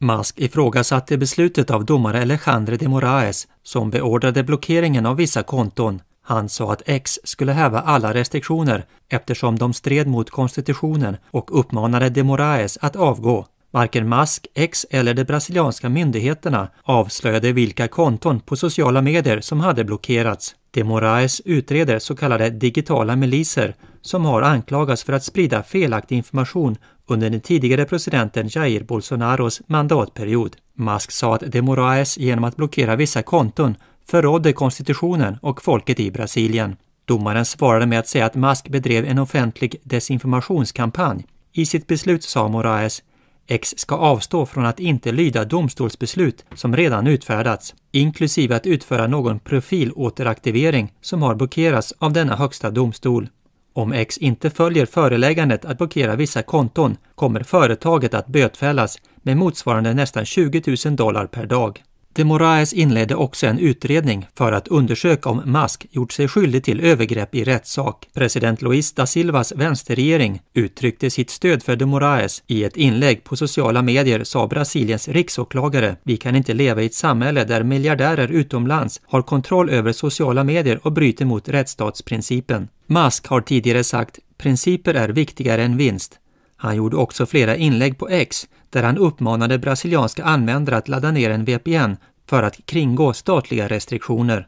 Musk ifrågasatte beslutet av domare Alejandro de Moraes som beordrade blockeringen av vissa konton. Han sa att X skulle häva alla restriktioner eftersom de stred mot konstitutionen och uppmanade de Moraes att avgå. Varken Musk, X eller de brasilianska myndigheterna avslöjade vilka konton på sociala medier som hade blockerats. De Moraes utreder så kallade digitala miliser som har anklagats för att sprida felaktig information under den tidigare presidenten Jair Bolsonaros mandatperiod. Musk sa att de Moraes genom att blockera vissa konton förrådde konstitutionen och folket i Brasilien. Domaren svarade med att säga att Musk bedrev en offentlig desinformationskampanj. I sitt beslut sa Moraes X ska avstå från att inte lyda domstolsbeslut som redan utfärdats, inklusive att utföra någon profilåteraktivering som har blockerats av denna högsta domstol. Om X inte följer föreläggandet att blockera vissa konton kommer företaget att bötfällas med motsvarande nästan 20 000 dollar per dag. De Moraes inledde också en utredning för att undersöka om Musk gjort sig skyldig till övergrepp i rättssak. President Luis da Silvas vänsterregering uttryckte sitt stöd för De Moraes i ett inlägg på sociala medier sa Brasiliens riksåklagare “Vi kan inte leva i ett samhälle där miljardärer utomlands har kontroll över sociala medier och bryter mot rättsstatsprincipen”. Musk har tidigare sagt “Principer är viktigare än vinst. Han gjorde också flera inlägg på X där han uppmanade brasilianska användare att ladda ner en VPN för att kringgå statliga restriktioner.